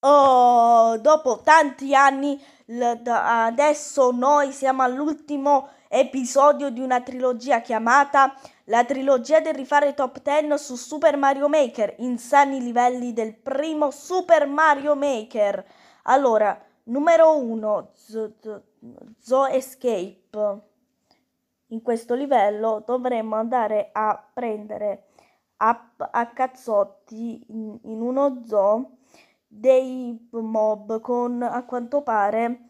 oh, dopo tanti anni, adesso noi siamo all'ultimo episodio di una trilogia chiamata la trilogia del rifare top 10 su Super Mario Maker, insani livelli del primo Super Mario Maker. Allora, numero 1, Zoo Escape. In questo livello dovremmo andare a prendere a, a cazzotti in, in uno zoo dei mob con a quanto pare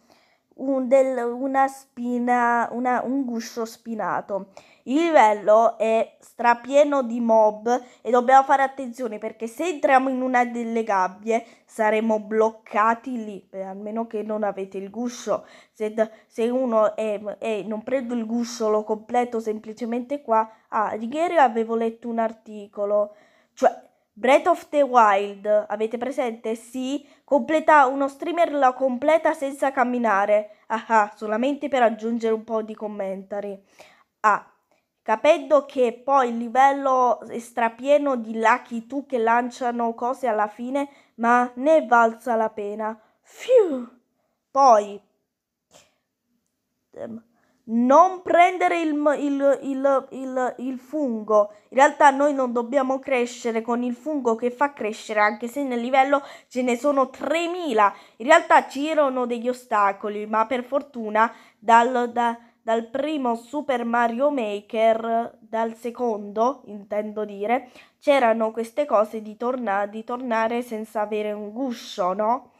un, del, una spina, una, un guscio spinato. Il livello è strapieno di mob e dobbiamo fare attenzione perché se entriamo in una delle gabbie saremo bloccati lì, eh, almeno che non avete il guscio. Se, se uno è, è, non prendo il guscio, lo completo semplicemente qua. Ah, ieri avevo letto un articolo, cioè Breath of the Wild, avete presente? Sì, completa, uno streamer la completa senza camminare. Ah, ah, solamente per aggiungere un po' di commentari. Ah, capendo che poi il livello è strapieno di lucky tu che lanciano cose alla fine, ma ne valsa la pena. Phew! Poi... Ehm non prendere il, il, il, il, fungo. In realtà noi non dobbiamo crescere con il fungo che fa crescere, anche se nel livello ce ne sono 3000. In realtà c'erano degli ostacoli, ma per fortuna dal, da, dal primo Super Mario Maker, dal secondo intendo dire, c'erano queste cose di, torna, di tornare senza avere un guscio, no?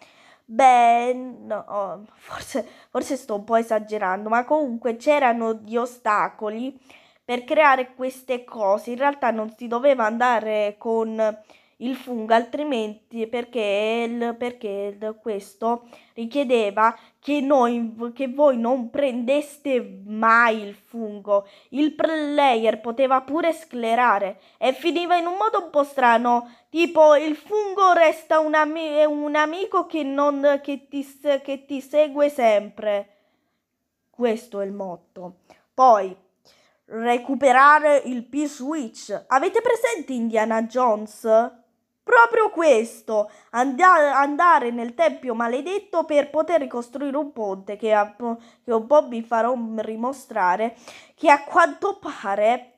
Beh, no, forse, forse sto un po' esagerando, ma comunque c'erano gli ostacoli per creare queste cose. In realtà non si doveva andare con il fungo altrimenti perché, il, perché il, questo richiedeva che, noi, che voi non prendeste mai il fungo il player poteva pure sclerare e finiva in un modo un po' strano tipo il fungo resta un, ami- un amico che, non, che, ti, che ti segue sempre questo è il motto poi recuperare il P-Switch. Avete presente Indiana Jones? proprio questo, andare nel tempio maledetto per poter ricostruire un ponte che, a, che un po' vi farò rimostrare, che a quanto pare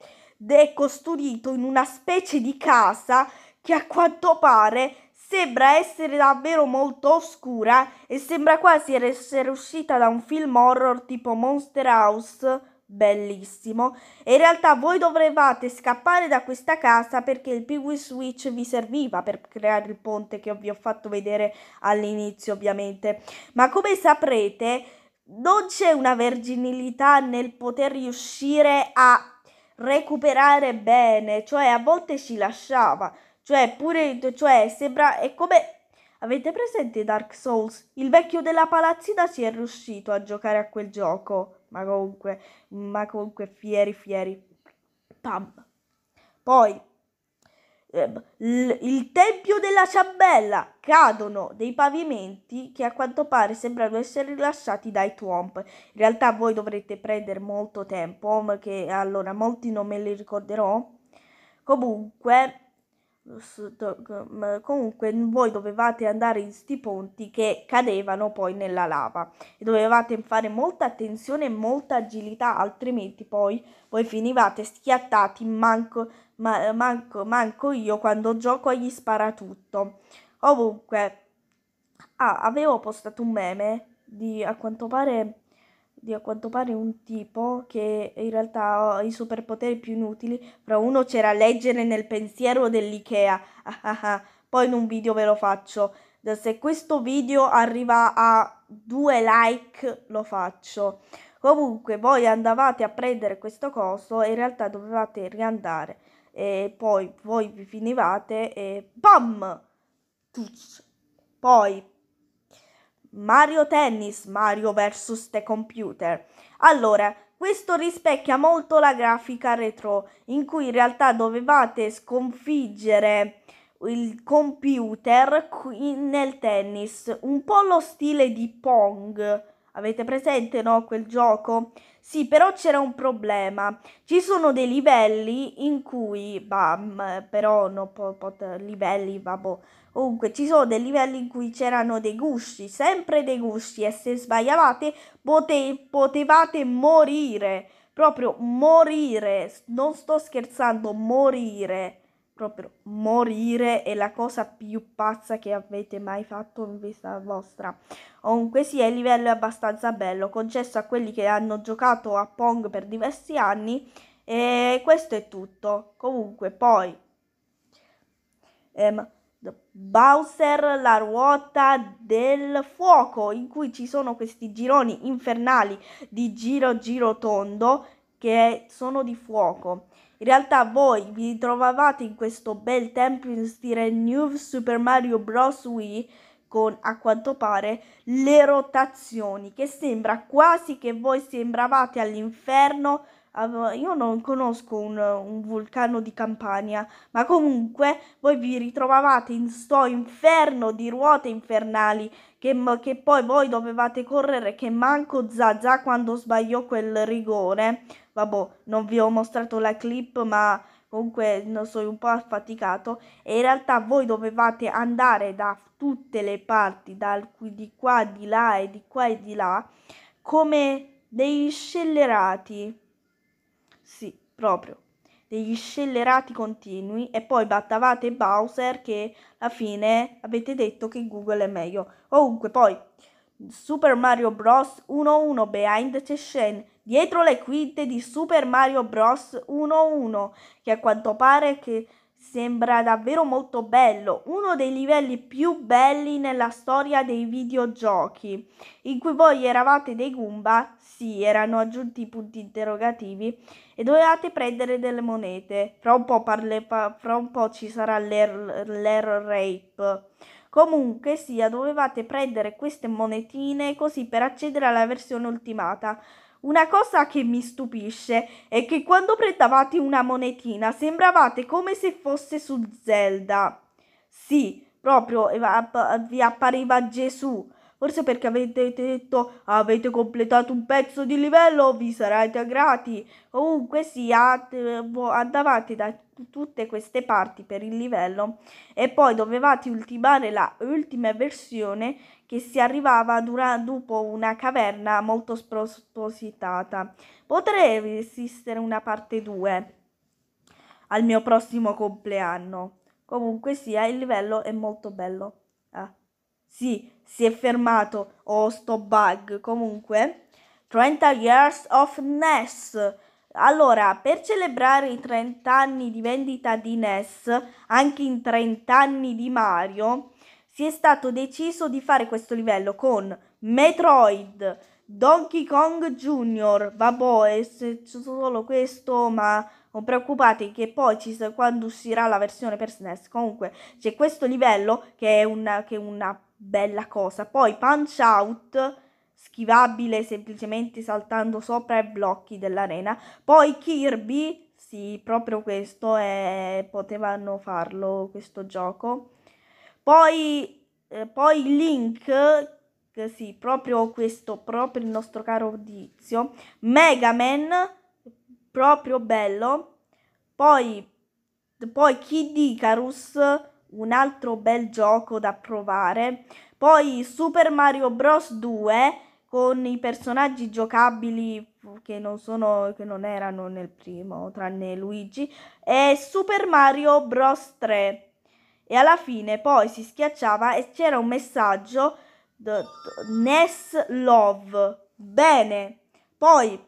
è costruito in una specie di casa che a quanto pare sembra essere davvero molto oscura e sembra quasi essere uscita da un film horror tipo Monster House bellissimo. E in realtà voi dovevate scappare da questa casa perché il PV Switch vi serviva per creare il ponte che vi ho fatto vedere all'inizio, ovviamente. Ma come saprete, non c'è una verginilità nel poter riuscire a recuperare bene, cioè a volte ci lasciava, cioè pure cioè sembra è come avete presente Dark Souls? Il vecchio della palazzina si è riuscito a giocare a quel gioco ma comunque, ma comunque fieri, fieri. Pam. Poi, ehm, il tempio della ciambella cadono dei pavimenti che a quanto pare sembrano essere rilasciati dai Twomp. In realtà voi dovrete prendere molto tempo, che allora molti non me li ricorderò. Comunque, comunque voi dovevate andare in sti ponti che cadevano poi nella lava e dovevate fare molta attenzione e molta agilità altrimenti poi voi finivate schiattati manco, manco, manco io quando gioco agli tutto ovunque ah, avevo postato un meme di a quanto pare di a quanto pare un tipo che in realtà ha i superpoteri più inutili. Fra uno c'era leggere nel pensiero dell'IKEA. Poi in un video ve lo faccio. Se questo video arriva a due like lo faccio. Comunque voi andavate a prendere questo coso e in realtà dovevate riandare. E poi voi vi finivate e BAM! Poi Mario Tennis, Mario vs. The Computer. Allora, questo rispecchia molto la grafica retro, in cui in realtà dovevate sconfiggere il computer nel tennis, un po' lo stile di Pong Avete presente, no, quel gioco? Sì, però c'era un problema. Ci sono dei livelli in cui, bam, però non po, po, livelli, vabbè. Comunque, ci sono dei livelli in cui c'erano dei gusci, sempre dei gusci, e se sbagliavate pote, potevate morire. Proprio morire, non sto scherzando, morire proprio morire è la cosa più pazza che avete mai fatto in vita vostra. Comunque sia, il livello è abbastanza bello, concesso a quelli che hanno giocato a Pong per diversi anni e questo è tutto. Comunque poi ehm, Bowser, la ruota del fuoco, in cui ci sono questi gironi infernali di giro giro tondo che sono di fuoco. In realtà voi vi trovavate in questo bel tempio in stile New Super Mario Bros. Wii con a quanto pare le rotazioni che sembra quasi che voi sembravate all'inferno io non conosco un, un, vulcano di Campania, ma comunque voi vi ritrovavate in sto inferno di ruote infernali che, che poi voi dovevate correre che manco Zazà quando sbagliò quel rigore vabbè, non vi ho mostrato la clip, ma comunque non sono un po' affaticato e in realtà voi dovevate andare da tutte le parti, da di qua, di là e di qua e di là, come dei scellerati. Sì, proprio degli scellerati continui e poi battavate Bowser che alla fine avete detto che Google è meglio. Comunque poi Super Mario Bros 1-1 Behind the Scene dietro le quinte di Super Mario Bros. 1-1, che a quanto pare che sembra davvero molto bello, uno dei livelli più belli nella storia dei videogiochi, in cui voi eravate dei Goomba, sì, erano aggiunti i punti interrogativi, e dovevate prendere delle monete. Fra un po', parle, fra un po ci sarà l'er, l'error rape. Comunque sia, dovevate prendere queste monetine così per accedere alla versione ultimata. Una cosa che mi stupisce è che quando prendavate una monetina sembravate come se fosse su Zelda. Sì, proprio vi appariva Gesù. Forse perché avete detto avete completato un pezzo di livello, vi sarete grati. Comunque sia, andavate da tutte queste parti per il livello e poi dovevate ultimare la ultima versione che si arrivava dura- dopo una caverna molto spropositata. Potrebbe esistere una parte 2 al mio prossimo compleanno. Comunque sia, il livello è molto bello. Ah, sì, si è fermato. Oh, sto bug. Comunque, 30 Years of NES. Allora, per celebrare i 30 anni di vendita di NES, anche in 30 anni di Mario, si è stato deciso di fare questo livello con Metroid, Donkey Kong Jr. Vabbè, se c'è solo questo, ma non preoccupatevi che poi ci, quando uscirà la versione per SNES. Comunque, c'è questo livello che è una, che è una bella cosa. Poi Punch Out schivabile semplicemente saltando sopra i blocchi dell'arena. Poi Kirby, sì, proprio questo è... Eh, potevano farlo questo gioco. Poi, eh, poi Link, che sì, proprio questo, proprio il nostro caro tizio, Mega Man, proprio bello. Poi, poi Kid Icarus, un altro bel gioco da provare. Poi Super Mario Bros 2 con i personaggi giocabili che non, sono, che non erano nel primo, tranne Luigi, e Super Mario Bros 3 e alla fine poi si schiacciava e c'era un messaggio Ness Love. Bene. Poi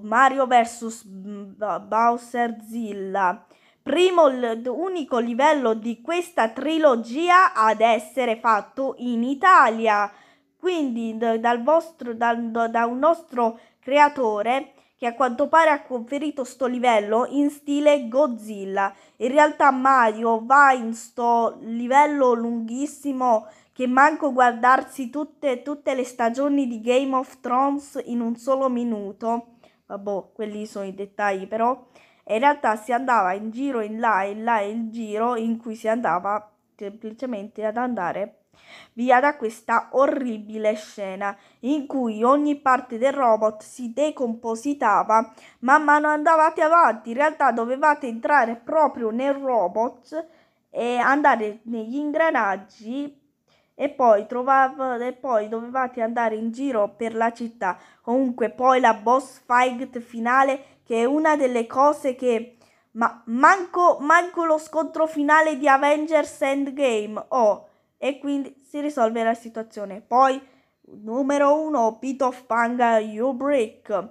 Mario vs Bowser Zilla. Primo unico livello di questa trilogia ad essere fatto in Italia. Quindi dal vostro, dal, da un nostro creatore che a quanto pare ha conferito sto livello in stile Godzilla. In realtà Mario va in sto livello lunghissimo che manco guardarsi tutte, tutte le stagioni di Game of Thrones in un solo minuto. Vabbè, quelli sono i dettagli però. in realtà si andava in giro in là, in là, in giro in cui si andava semplicemente ad andare via da questa orribile scena in cui ogni parte del robot si decompositava man mano andavate avanti. In realtà dovevate entrare proprio nel robot e andare negli ingranaggi e poi, trovav- e poi dovevate andare in giro per la città. Comunque poi la boss fight finale che è una delle cose che... Ma manco, manco lo scontro finale di Avengers Endgame. Oh, e quindi si risolve la situazione. Poi numero 1 Pit of Panga you break.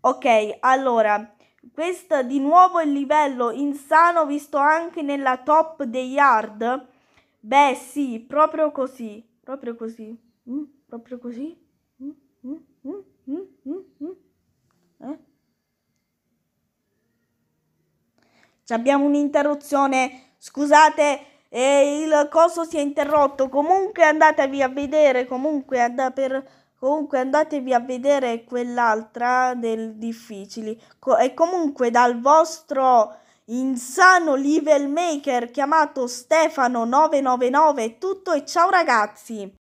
Ok, allora questo di nuovo il livello insano visto anche nella top dei yard. Beh, sì, proprio così, proprio così. Mm, proprio così. Mm, mm, mm, mm eh? Abbiamo un'interruzione. Scusate, e il coso si è interrotto. Comunque andatevi a vedere, comunque, and- per, comunque andatevi a vedere quell'altra del difficili. Co- e comunque dal vostro insano level maker chiamato Stefano999 è tutto e ciao ragazzi!